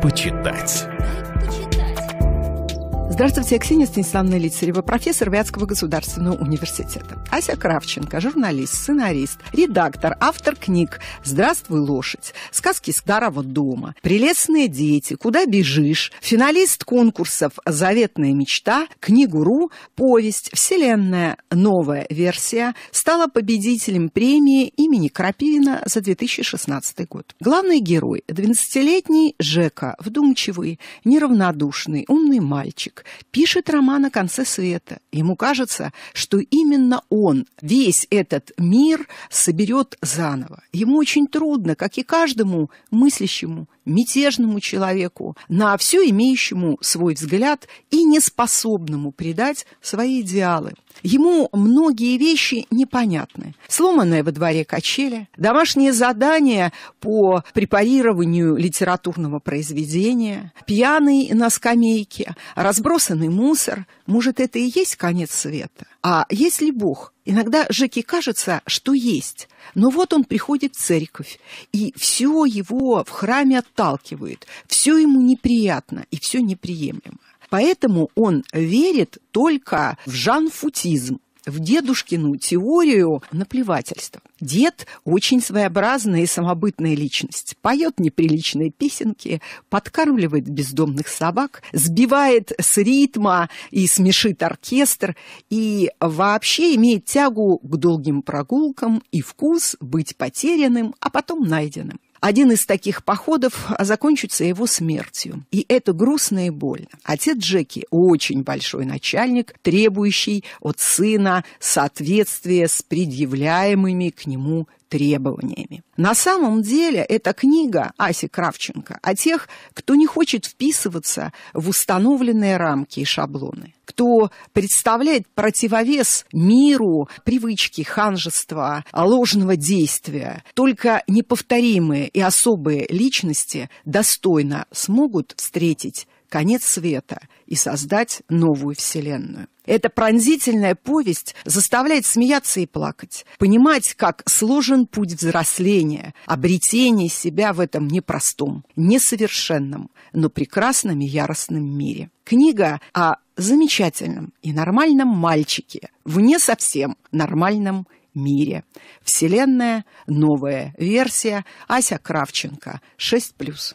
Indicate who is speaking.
Speaker 1: почитать. Здравствуйте, я Ксения Станиславовна Лицарева, профессор Вятского государственного университета. Ася Кравченко, журналист, сценарист, редактор, автор книг «Здравствуй, лошадь», «Сказки старого дома», «Прелестные дети», «Куда бежишь», финалист конкурсов «Заветная мечта», «Книгу.ру», «Повесть», «Вселенная», «Новая версия» стала победителем премии имени Крапивина за 2016 год. Главный герой – 12-летний Жека, вдумчивый, неравнодушный, умный мальчик, пишет роман о конце света. Ему кажется, что именно он весь этот мир соберет заново. Ему очень трудно, как и каждому мыслящему мятежному человеку, на все имеющему свой взгляд и неспособному предать свои идеалы. Ему многие вещи непонятны. сломанное во дворе качели домашнее задание по препарированию литературного произведения, пьяный на скамейке, разбросанный мусор. Может, это и есть конец света? А есть ли Бог? Иногда Жеке кажется, что есть. Но вот он приходит в церковь, и все его в храме отталкивает, все ему неприятно и все неприемлемо. Поэтому он верит только в жанфутизм, в дедушкину теорию наплевательства. Дед очень своеобразная и самобытная личность. Поет неприличные песенки, подкармливает бездомных собак, сбивает с ритма и смешит оркестр. И вообще имеет тягу к долгим прогулкам и вкус быть потерянным, а потом найденным. Один из таких походов а закончится его смертью. И это грустно и больно. Отец Джеки очень большой начальник, требующий от сына соответствия с предъявляемыми к нему требованиями. На самом деле эта книга Аси Кравченко о тех, кто не хочет вписываться в установленные рамки и шаблоны, кто представляет противовес миру привычки, ханжества, ложного действия. Только неповторимые и особые личности достойно смогут встретить конец света и создать новую Вселенную. Эта пронзительная повесть заставляет смеяться и плакать, понимать, как сложен путь взросления, обретения себя в этом непростом, несовершенном, но прекрасном и яростном мире. Книга о замечательном и нормальном мальчике в не совсем нормальном мире. Вселенная, новая версия, Ася Кравченко, 6+.